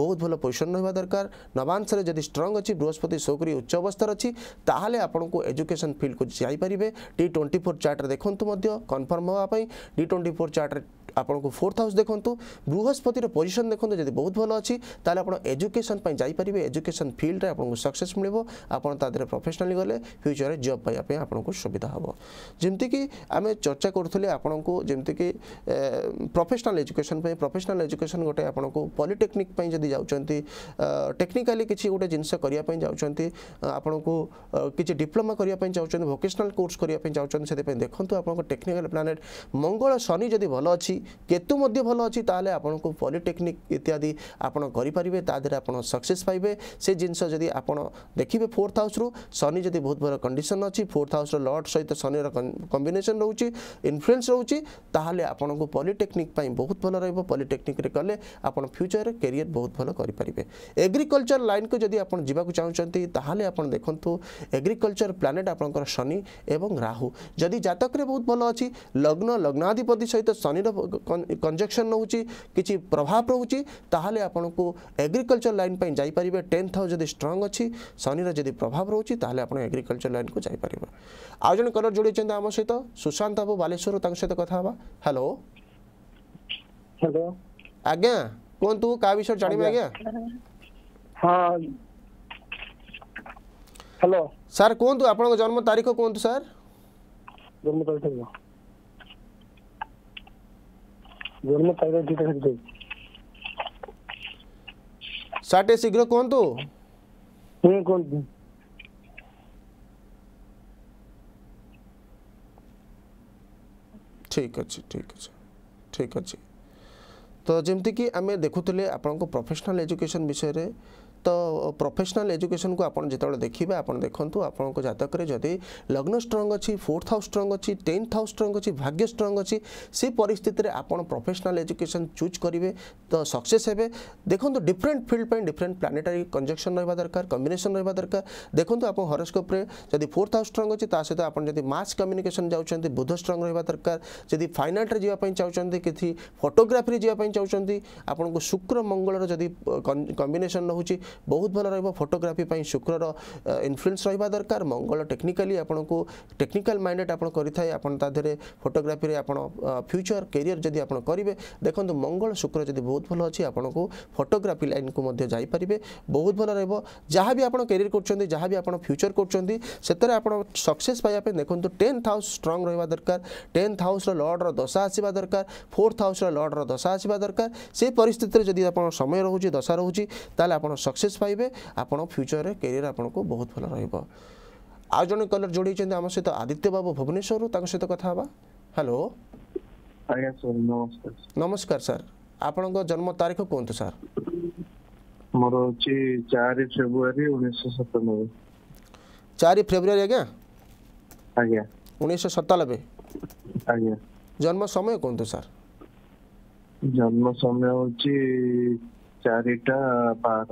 ବହୁତ ଭଲ ପୋଜିସନ୍ ରହିବା ଦରକାର ନବାଂଶରେ ଯଦି ଷ୍ଟ୍ରଙ୍ଗ୍ ଅଛି ବୃହସ୍ପତି ସୋକରି ଉଚ୍ଚ ଅବସ୍ଥାରେ ଅଛି ତାହେଲେ ଆପଣଙ୍କୁ ଏଜୁକେସନ୍ ଫିଲ୍ଡକୁ ଯାଇପାରିବେ ଡି ଟ୍ୱେଣ୍ଟି ଫୋର୍ ଚାର୍ଟରେ ଦେଖନ୍ତୁ ମଧ୍ୟ କନଫର୍ମ ହେବା ପାଇଁ ଡି ଟ୍ୱେଣ୍ଟି ଫୋର୍ ଚାର୍ଟରେ ଆପଣଙ୍କୁ ଫୋର୍ଥ ହାଉସ୍ ଦେଖନ୍ତୁ ବୃହସ୍ପତିର ପୋଜିସନ୍ ଦେଖନ୍ତୁ ଯଦି ବହୁତ ଭଲ ଅଛି ତାହେଲେ ଆପଣ ଏଜୁକେସନ୍ ପାଇଁ ଯାଇପାରିବେ ଏଜୁକେସନ୍ ଫିଲ୍ଡରେ ଆପଣଙ୍କୁ ସକ୍ସେସ୍ ମିଳିବ ଆପଣ ତା ଦେହରେ ପ୍ରଫେସନାଲି ଗଲେ ଫ୍ୟୁଚରରେ ଜବ୍ ପାଇବା ପାଇଁ ଆପଣଙ୍କୁ ସୁବିଧା ହେବ ଯେମିତିକି ଆମେ ଚର୍ଚ୍ଚା କରୁଥିଲେ ଆପଣଙ୍କୁ ଯେମିତିକି ପ୍ରଫେସନାଲ୍ ଏଜୁକେସନ୍ ପାଇଁ ପ୍ରଫେସନାଲ୍ ଏଜୁକେସନ୍ ଗୋଟେ ଆପଣଙ୍କୁ ପଲିଟେକ୍ନିକ୍ ପାଇଁ ଯଦି ଯାଉଛନ୍ତି ଟେକ୍ନିକାଲି କିଛି ଗୋଟେ ଜିନିଷ କରିବା ପାଇଁ ଯାଉଛନ୍ତି ଆପଣଙ୍କୁ କିଛି ଡିପ୍ଲୋମା କରିବା ପାଇଁ ଚାହୁଁଛନ୍ତି ଭୋକେସନାଲ୍ କୋର୍ସ କରିବା ପାଇଁ ଚାହୁଁଛନ୍ତି ସେଥିପାଇଁ ଦେଖନ୍ତୁ ଆପଣଙ୍କ ଟେକ୍ନିକାଲ୍ ପ୍ଲାନେଟ୍ ମଙ୍ଗଳ ଶନି ଯଦି ଭଲ ଅଛି কেতু মধ্যে ভাল অছি তাহলে আপনার পলিটেকনিক ইত্যাদি আপনার করে তা দেহে আপনার সকসেস পাইবে সে জিনিস যদি আপনার দেখবে ফোর্থ হাউস্রু শনি যদি বহুত ভাল কন্ডিশন অছি ফোর্থ হাউস্র লর্ড সহিত শনির কম্বিনেসন রয়েছে ইনফ্লুয়েন্স রয়েছে তাহলে আপনার পলিটেকনিক বহুত ভাল রহব পলিটেকনিক্রে কলে আপনার ফ্যুচর ক্যারিয়ার বহুত ভাল করে এগ্রিকলচর লাইনকে যদি আপনার যা চাহুমান তাহলে আপনার দেখুন এগ্রিকলচর প্ল্যানেট আপনার শনি এবং রাহু যদি জাতকরে বহুত ভাল অছি লগ্ন লগ্নাধিপতি সহিত শনির কনজक्शन রহুচি কিছু প্রভাব রহুচি তাহলে আপনাকু এগ্রিকালচার লাইন পাই যাই পারিবে 10th হাউস যদি স্ট্রং অছি শনির যদি প্রভাব রহুচি তাহলে আপন এগ্রিকালচার লাইন কু যাই পারিবে আউ জন কলর জুড়িছেন আম সহিত সুশান্ত বাবু বালেশ্বর তাঙ্ক সহিত কথা হবা হ্যালো হ্যালো আজ্ঞা କୁହନ୍ତୁ କାହା ବିଷୟରେ ଜାଣିବେ ଆଜ୍ଞା ହ୍ୟାଲୋ ସାର୍ କୁହନ୍ତୁ ଆପଣଙ୍କ ଜନ୍ମ ତାରିଖ କୁହନ୍ତୁ ସାର୍ ଜନ୍ମ ତାରିଖ ଜନ୍ମ ତାରିଖ ଠିକ୍ ଅଛି ସାର୍ଟେ ଶୀଘ୍ର କୁହନ୍ତୁ ହୁଁ କୁହନ୍ତୁ ଠିକ୍ ଅଛି ଠିକ୍ ଅଛି ଠିକ୍ ଅଛି ତ ଯେମିତିକି ଆମେ ଦେଖୁଥିଲେ ଆପଣଙ୍କ ପ୍ରଫେସନାଲ୍ ଏଜୁକେସନ୍ ବିଷୟରେ ତ ପ୍ରଫେସନାଲ୍ ଏଜୁକେସନ୍କୁ ଆପଣ ଯେତେବେଳେ ଦେଖିବେ ଆପଣ ଦେଖନ୍ତୁ ଆପଣଙ୍କ ଜାତକରେ ଯଦି ଲଗ୍ନ ଷ୍ଟ୍ରଙ୍ଗ ଅଛି ଫୋର୍ଥ ହାଉସ୍ ଷ୍ଟ୍ରଙ୍ଗ ଅଛି ଟେନ୍ଥ ହାଉସ୍ ଷ୍ଟ୍ରଙ୍ଗ ଅଛି ଭାଗ୍ୟ ଷ୍ଟ୍ରଙ୍ଗ ଅଛି ସେ ପରିସ୍ଥିତିରେ ଆପଣ ପ୍ରଫେସନାଲ୍ ଏଜୁକେସନ୍ ଚୁଜ୍ କରିବେ ତ ସକ୍ସେସ୍ ହେବେ ଦେଖନ୍ତୁ ଡିଫରେଣ୍ଟ ଫିଲ୍ଡ ପାଇଁ ଡିଫରେଣ୍ଟ ପ୍ଲାନେଟାରୀ କଞ୍ଜକ୍ସନ୍ ରହିବା ଦରକାର କମ୍ବିନେସନ୍ ରହିବା ଦରକାର ଦେଖନ୍ତୁ ଆପଣ ହରସ୍କୋପ୍ରେ ଯଦି ଫୋର୍ଥ ହାଉସ୍ ଷ୍ଟ୍ରଙ୍ଗ ଅଛି ତା ସହିତ ଆପଣ ଯଦି ମାସ୍ କମ୍ୟୁନିକେସନ୍ ଯାଉଛନ୍ତି ବୁଧ ଷ୍ଟ୍ରଙ୍ଗ ରହିବା ଦରକାର ଯଦି ଫାଇନାନ୍ସରେ ଯିବା ପାଇଁ ଚାହୁଁଛନ୍ତି କିଛି ଫଟୋଗ୍ରାଫିରେ ଯିବା ପାଇଁ ଚାହୁଁଛନ୍ତି ଆପଣଙ୍କୁ ଶୁକ୍ର ମଙ୍ଗଳର ଯଦି କମ୍ବିନେସନ୍ ରହୁଛି ବହୁତ ଭଲ ରହିବ ଫଟୋଗ୍ରାଫି ପାଇଁ ଶୁକ୍ରର ଇନଫ୍ଲୁଏନ୍ସ ରହିବା ଦରକାର ମଙ୍ଗଳ ଟେକ୍ନିକାଲି ଆପଣଙ୍କୁ ଟେକ୍ନିକାଲ ମାଇଣ୍ଡେଡ଼ ଆପଣ କରିଥାଏ ଆପଣ ତା ଦେହରେ ଫଟୋଗ୍ରାଫିରେ ଆପଣ ଫ୍ୟୁଚର କ୍ୟାରିୟର ଯଦି ଆପଣ କରିବେ ଦେଖନ୍ତୁ ମଙ୍ଗଳ ଶୁକ୍ର ଯଦି ବହୁତ ଭଲ ଅଛି ଆପଣଙ୍କୁ ଫଟୋଗ୍ରାଫି ଲାଇନ୍କୁ ମଧ୍ୟ ଯାଇପାରିବେ ବହୁତ ଭଲ ରହିବ ଯାହା ବି ଆପଣ କ୍ୟାରିୟର କରୁଛନ୍ତି ଯାହା ବି ଆପଣ ଫ୍ୟୁଚର କରୁଛନ୍ତି ସେଥିରେ ଆପଣ ସକ୍ସେସ୍ ପାଇବା ପାଇଁ ଦେଖନ୍ତୁ ଟେନ୍ଥ ହାଉସ୍ ଷ୍ଟ୍ରଙ୍ଗ ରହିବା ଦରକାର ଟେନ୍ଥ ହାଉସ୍ର ଲର୍ଡ଼ର ଦଶା ଆସିବା ଦରକାର ଫୋର୍ଥ ହାଉସ୍ର ଲର୍ଡ଼ର ଦଶା ଆସିବା ଦରକାର ସେ ପରିସ୍ଥିତିରେ ଯଦି ଆପଣ ସମୟ ରହୁଛି ଦଶା ରହୁଛି ତାହେଲେ ଆପଣ ସକ୍ସେସ୍ सक्सेस पाइबे ଆପଣ ଫ୍ୟୁଚରରେ କ୍ୟାରିୟର ଆପଣଙ୍କୁ ବହୁତ ଭଲ ରହିବ ଆଉ ଜଣେ କଲର ଯୋଡ଼ିଛନ୍ତି ଆମ ସହିତ ଆଦିତ୍ୟ ବାବୁ ଭୁବନେଶ୍ୱରରୁ ତାଙ୍କ ସହିତ କଥା ହେବା ହ୍ୟାଲୋ ଆଜ୍ଞା ସାର୍ ନମସ୍କାର ନମସ୍କାର ସାର୍ ଆପଣଙ୍କ ଜନ୍ମ ତାରିଖ କୁହନ୍ତୁ ସାର୍ ମୋର ହେଉଛି ଚାରି ଫେବୃଆରୀ ଉଣେଇଶହ ସତାନବେ ଚାରି ଫେବୃଆରୀ ଆଜ୍ଞା ଆଜ୍ଞା ଉଣେଇଶହ ସତାନବେ ଆଜ୍ଞା ଜନ୍ମ ସମୟ କୁହନ୍ତୁ ସାର୍ ଜନ୍ମ ସମୟ ହେଉଛି ଚାରିଟା ବାର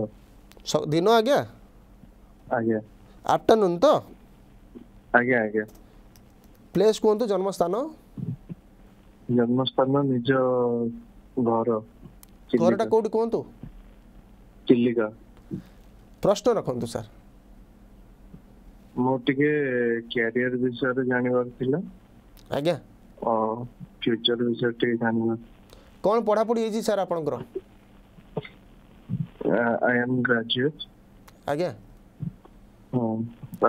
দিন আজ্ঞা আজ্ঞা আফটারনুন তো আজ্ঞা আজ্ঞা প্লেস কুহতু জন্মস্থান জন্মস্থান নিজ ঘর ঘরটা কোটি কুহতু চিল্লিকা প্রশ্ন রাখন্তু স্যার ମୋର ଟିକେ କ୍ୟାରିୟର ବିଷୟରେ ଜାଣିବାର ଥିଲା ଆଜ୍ଞା ଫ୍ୟୁଚର ବିଷୟରେ ଟିକେ ଜାଣିବାର କ'ଣ ପଢ଼ାପଢ଼ି ହେଇଛି ସାର୍ ଆପଣଙ୍କର I am graduate. ଆଜ୍ଞା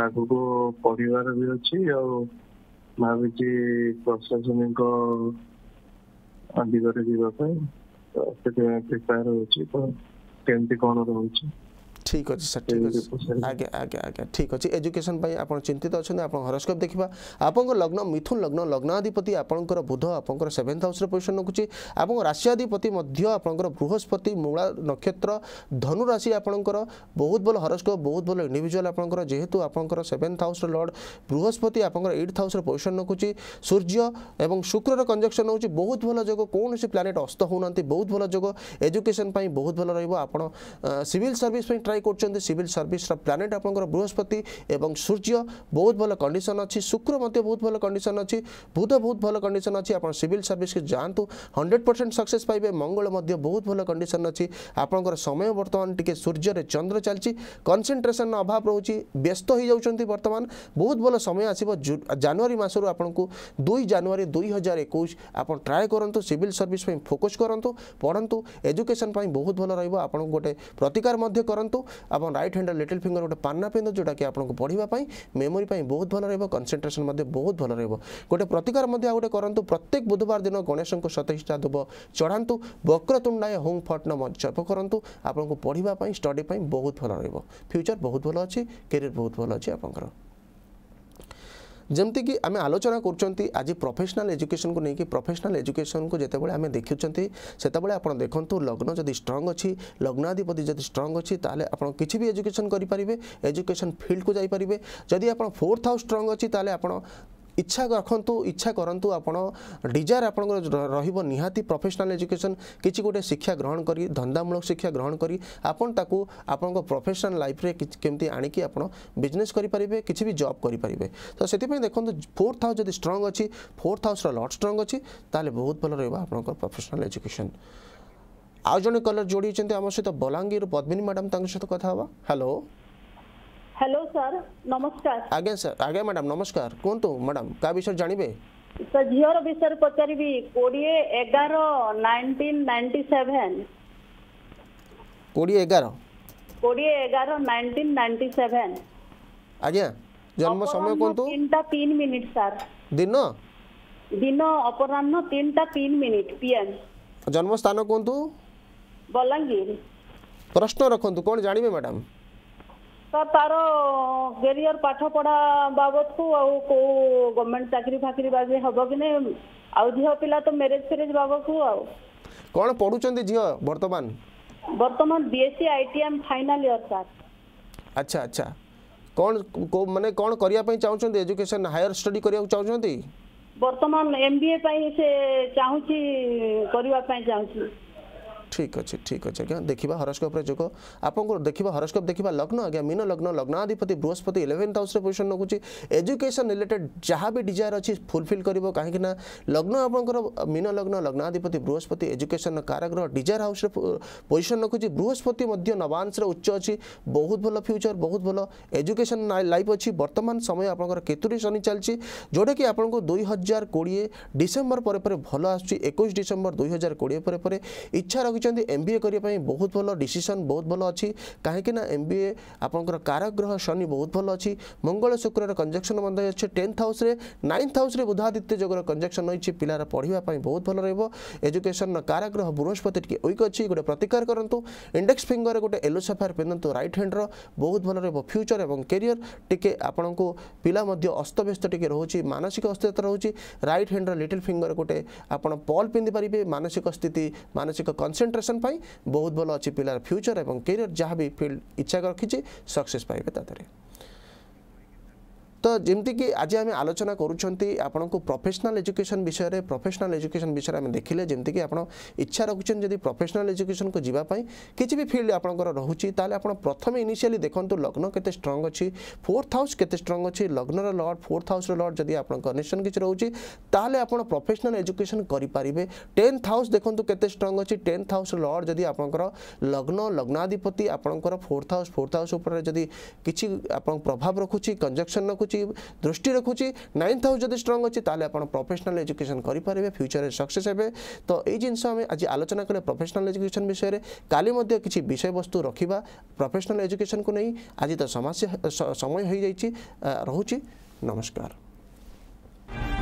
ଆଗକୁ ପଢ଼ିବାର ବି ଅଛି ଆଉ ଭାବିଛି ପ୍ରଶାସନିକ ଦିଗରେ ଯିବା ପାଇଁ ସେଥିପାଇଁ ପ୍ରିପେୟାର ହେଉଛି ତ କେମିତି କ'ଣ ରହୁଛି ঠিক আছে স্যার ঠিক আছে আজ্ঞা আজ্ঞা আজ্ঞা ঠিক আছে এজুকেশন পাই আপনার চিন্তিত অনেক আপনার হরস্কোপ দেখা আপনার লগ্ন মিথুন লগ্ন লগ্নাধিপতি আপনার বুধ আপনার সেভেন্থ হাউসে পজিশন রখুছি এবং রাশিয়াধিপতি মধ্য আপনার বৃহস্পতি মূলা নক্ষত্র ধনুরাশি আপনার বহুত ভাল হরস্কোপ বহুত ভাল ইন্ডিভিজুয়াল আপনার যেহেতু আপনার সেভেন্থ হাউসর লর্ড বৃহস্পতি আপনার এইট হাউসে পজিশন রখুছি সূর্য এবং শুক্রর কনজকশন হচ্ছে বহুত ভাল যোগ কৌশি প্লানেট অস্ত হো না বহুত ভাল যোগ এজুকেশন পাই বহুত ভাল রহব আপনার সিভিল সর্ভিস ট্রাই করছেন সিভিল সর্ভিসর প্লানেট আপনার বৃহস্পতি এবং সূর্য বহুত ভাল কন্ডিশন অ শুক্র বহুত ভাল কন্ডিশন অ বুধ বহুত ভাল কন্ডিশন অ আপনার সিভিল সর্ভিস যাতে হন্ড্রেড পরসেন্ট সকসেস পাইবে মঙ্গল বহুত ভাল কন্ডিশন অ আপনার সময় বর্তমান টিকি সূর্যের চন্দ্র চালছি কনসেন্ট্রেসন অভাব রয়েছে ব্যস্ত হয়ে যাচ্ছেন বর্তমান বহুত ভাল সময় আসব জানুয়ারি মাসর আপনার দুই জানুয়ারি দুই হাজার একুশ আপনার ট্রাই করতু সিভিল সর্ভিস ফোকস করতু পড়ু এজুকেশন বহুত ভাল রহব আপনার গোটে প্রতিকার করতু এবং রাইট হ্যান্ডার লিটল ফিঙ্গর গোটে পান্না ପିନ୍ଧୁ ଯେଉଁଟାକି ଆପଣଙ୍କୁ ପଢ଼ିବା ପାଇଁ ମେମୋରି ପାଇଁ ବହୁତ ଭଲ ରହିବ କନସେନ୍ଟ୍ରେସନ୍ ମଧ୍ୟ ବହୁତ ଭଲ ରହିବ ଗୋଟେ ପ୍ରତିକାର ମଧ୍ୟ ଆଉ ଗୋଟେ କରନ୍ତୁ ପ୍ରତ୍ୟେକ ବୁଧବାର ଦିନ ଗଣେଶଙ୍କୁ ସତେଇଶଟା ଦୁବ ଚଢ଼ାନ୍ତୁ ବକ୍ରତୁଣ୍ଡାୟ ହୋମ ଫଟ୍ନମ ଜପ କରନ୍ତୁ ଆପଣଙ୍କୁ ପଢ଼ିବା ପାଇଁ ଷ୍ଟଡ଼ି ପାଇଁ ବହୁତ ଭଲ ରହିବ ଫ୍ୟୁଚର୍ ବହୁତ ଭଲ ଅଛି କ୍ୟାରିୟର୍ ବହୁତ ଭଲ ଅଛି ଆପଣଙ୍କର ଯେମିତିକି ଆମେ ଆଲୋଚନା କରୁଛନ୍ତି ଆଜି ପ୍ରଫେସନାଲ୍ ଏଜୁକେସନକୁ ନେଇକି ପ୍ରଫେସନାଲ୍ ଏଜୁକେସନକୁ ଯେତେବେଳେ ଆମେ ଦେଖୁଛନ୍ତି ସେତେବେଳେ ଆପଣ ଦେଖନ୍ତୁ ଲଗ୍ନ ଯଦି ଷ୍ଟ୍ରଙ୍ଗ ଅଛି ଲଗ୍ନାଧିପତି ଯଦି ଷ୍ଟ୍ରଙ୍ଗ ଅଛି ତାହେଲେ ଆପଣ କିଛି ବି ଏଜୁକେସନ୍ କରିପାରିବେ ଏଜୁକେସନ୍ ଫିଲ୍ଡକୁ ଯାଇପାରିବେ ଯଦି ଆପଣ ଫୋର୍ଥ ହାଉସ୍ ଷ୍ଟ୍ରଙ୍ଗ ଅଛି ତାହେଲେ ଆପଣ ইচ্ছা রাখন্তু ইচ্ছা করতু আপনার ডিজায়ার আপনার রহব নিহাতি প্রফেসনাল এজুকেশন কিছু গোটে শিক্ষা গ্রহণ করি ধন্দামূলক শিক্ষা গ্রহণ করি আপনার তাকে আপনার প্রফেসনাল লাইফে কেমতি আনিকি আপনার বিজনেস করে পে কিছু বি জব করে পে তো সেপাই দেখুন ফোর্থ হাউস যদি স্ট্রং অোর্থ হাউস হাউসর লট স্ট্রং অলে বহু ভালো রহব আপনার প্রফেসনাল এজুকেশন আজ জন কলার যোড়ি আমার সহ বলাঙ্গীর পদ্মিনী ম্যাডাম তাঁর সহ কথা হওয়া হ্যালো हेलो सर नमस्कार आज्ञा सर आज्ञा मैडम नमस्कार कौन तो मैडम का विषय जानिबे सर झीर विषय पचारीबी कोड़े एगार नाइंटीन नाइंटी सेवेन कोड़े एगार कोड़े आज्ञा जन्म समय कौन तो टा मिनट सर दिन दिन अपराह्न तीन मिनट पीएम जन्म स्थान कौन तो बलांगीर प्रश्न रखंतु कौन जानिबे मैडम ତ ତାର କ୍ୟାରିୟର ପାଠ ପଢା ବାବଦକୁ ଆଉ କୋଉ ଗଭର୍ଣ୍ଣମେଣ୍ଟ ଚାକିରି ଫାକିରି ବାଜି ହବ କି ନାହିଁ ଆଉ ଝିଅ ପିଲା ତ ମ୍ୟାରେଜ ଫ୍ୟାରେଜ ବାବଦକୁ ଆଉ କ'ଣ ପଢୁଛନ୍ତି ଝିଅ ବର୍ତ୍ତମାନ ବର୍ତ୍ତମାନ BSc ITM final year sir ଆଚ୍ଛା ଆଚ୍ଛା କ'ଣ ମାନେ କ'ଣ କରିବା ପାଇଁ ଚାହୁଁଛନ୍ତି ଏଜୁକେସନ ହାୟର ଷ୍ଟଡି କରିବାକୁ ଚାହୁଁଛନ୍ତି ବର୍ତ୍ତମାନ ଏମବିଏ ପାଇଁ ସେ ଚାହୁଁଛି କରିବା ପାଇଁ ଚାହୁଁଛି ঠিক আছে ঠিক আছে আজ্ঞা দেখা হরস্কোপরে যোগ আপনার দেখা হরস্কোপ দেখা লগ্ন আজ্ঞা মীন লগ্ন লগ্নাধিপতি বৃহস্পতি ইলেভেন্থ হাউসে পোজিশন রকুচি এজুকেশন রিলেটেড যা বি ডিজায়ার অছি ফুলফিল করব কাহি না লগ্ন আপনার মীন লগ্ন লগ্নাধিপতি বৃহস্পতি এজুকেশন কারাগ্রহ ডিজায়ার হাউসে পোজিশন রকুচি বৃহস্পতি নবাংশে উচ্চ অছি বহুত ভাল ফ্যুচর বহুত ভাল এজুকেশন লাইফ অছি বর্তমান সময় আপনার কেতুরি শনি চালছি যেটাকি আপনার দুই হাজার কোড়িয়ে ডিসেম্বর পরে পরে ভাল আসছে একুশ ডিসেম্বর দুই হাজার কোড়িয়ে পরে পরে ইচ্ছা রাখি ଭାବିଛନ୍ତି ଏମ୍ ବି ଏ କରିବା ପାଇଁ ବହୁତ ଭଲ ଡିସିସନ୍ ବହୁତ ଭଲ ଅଛି କାହିଁକିନା ଏମ୍ ବି ଏ ଆପଣଙ୍କର କାରାଗ୍ରହ ଶନି ବହୁତ ଭଲ ଅଛି ମଙ୍ଗଳ ଶୁକ୍ରର କଞ୍ଜକ୍ସନ୍ ମଧ୍ୟ ଅଛି ଟେନ୍ଥ ହାଉସ୍ରେ ନାଇନ୍ଥ ହାଉସ୍ରେ ବୁଧାଦିତ୍ୟ ଯୋଗର କଞ୍ଜକ୍ସନ୍ ରହିଛି ପିଲାର ପଢ଼ିବା ପାଇଁ ବହୁତ ଭଲ ରହିବ ଏଜୁକେସନ୍ର କାରାଗ୍ରହ ବୃହସ୍ପତି ଟିକେ ୱିକ୍ ଅଛି ଗୋଟେ ପ୍ରତିକାର କରନ୍ତୁ ଇଣ୍ଡେକ୍ସ ଫିଙ୍ଗରରେ ଗୋଟେ ୟେଲୋ ସାଫାୟାର ପିନ୍ଧନ୍ତୁ ରାଇଟ୍ ହ୍ୟାଣ୍ଡର ବହୁତ ଭଲ ରହିବ ଫ୍ୟୁଚର୍ ଏବଂ କ୍ୟାରିୟର ଟିକେ ଆପଣଙ୍କୁ ପିଲା ମଧ୍ୟ ଅସ୍ତବ୍ୟସ୍ତ ଟିକେ ରହୁଛି ମାନସିକ ଅସ୍ଥିରତା ରହୁଛି ରାଇଟ୍ ହ୍ୟାଣ୍ଡର ଲିଟିଲ୍ ଫିଙ୍ଗର ଗୋଟେ ଆପଣ ପଲ୍ ପିନ୍ଧିପାରିବେ ମାନସିକ ସ୍ଥିତି ମାନସିକ କନସେଣ୍ଟ কনসেন্ট্রেসন পাই বহুত ভাল অছি পিলার ফ্যুচর এবং কেরিয়র যা বি ফিল্ড ইচ্ছা ରଖିଛି ସକ୍ସେସ୍ ପାଇବେ ତା ଦେହରେ ତ ଯେମିତିକି ଆଜି ଆମେ ଆଲୋଚନା କରୁଛନ୍ତି ଆପଣଙ୍କୁ ପ୍ରଫେସନାଲ୍ ଏଜୁକେସନ୍ ବିଷୟରେ ପ୍ରଫେସନାଲ୍ ଏଜୁକେସନ୍ ବିଷୟରେ ଆମେ ଦେଖିଲେ ଯେମିତିକି ଆପଣ ଇଚ୍ଛା ରଖୁଛନ୍ତି ଯଦି ପ୍ରଫେସନାଲ୍ ଏଜୁକେସନ୍କୁ ଯିବା ପାଇଁ କିଛି ବି ଫିଲ୍ଡ ଆପଣଙ୍କର ରହୁଛି ତାହେଲେ ଆପଣ ପ୍ରଥମେ ଇନିସିଆଲି ଦେଖନ୍ତୁ ଲଗ୍ନ କେତେ ଷ୍ଟ୍ରଙ୍ଗ ଅଛି ଫୋର୍ଥ ହାଉସ୍ କେତେ ଷ୍ଟ୍ରଙ୍ଗ ଅଛି ଲଗ୍ନର ଲର୍ଡ଼ ଫୋର୍ଥ ହାଉସ୍ର ଲର୍ଡ଼ ଯଦି ଆପଣଙ୍କ କନେକ୍ସନ କିଛି ରହୁଛି ତାହେଲେ ଆପଣ ପ୍ରଫେସନାଲ୍ ଏଜୁକେସନ୍ କରିପାରିବେ ଟେନ୍ଥ ହାଉସ୍ ଦେଖନ୍ତୁ କେତେ ଷ୍ଟ୍ରଙ୍ଗ ଅଛି ଟେନ୍ଥ ହାଉସ୍ର ଲର୍ଡ଼ ଯଦି ଆପଣଙ୍କର ଲଗ୍ନ ଲଗ୍ନାଧିପତି ଆପଣଙ୍କର ଫୋର୍ଥ ହାଉସ୍ ଫୋର୍ଥ ହାଉସ୍ ଉପରେ ଯଦି କିଛି ଆପଣ ପ୍ରଭାବ ରଖୁଛି କଞ୍ଜକ୍ସନ୍ ରଖୁଛି ରଖୁଛି ଦୃଷ୍ଟି ରଖୁଛି ନାଇନ୍ଥ ହାଉସ୍ ଯଦି ଷ୍ଟ୍ରଙ୍ଗ ଅଛି ତାହେଲେ ଆପଣ ପ୍ରଫେସନାଲ୍ ଏଜୁକେସନ୍ କରିପାରିବେ ଫ୍ୟୁଚର୍ରେ ସକ୍ସେସ୍ ହେବେ ତ ଏଇ ଜିନିଷ ଆମେ ଆଜି ଆଲୋଚନା କଲେ ପ୍ରଫେସନାଲ୍ ଏଜୁକେସନ୍ ବିଷୟରେ କାଲି ମଧ୍ୟ କିଛି ବିଷୟବସ୍ତୁ ରଖିବା ପ୍ରଫେସନାଲ୍ ଏଜୁକେସନ୍କୁ ନେଇ ଆଜି ତ ସମସ୍ୟା ସମୟ ହୋଇଯାଇଛି ରହୁଛି ନମସ୍କାର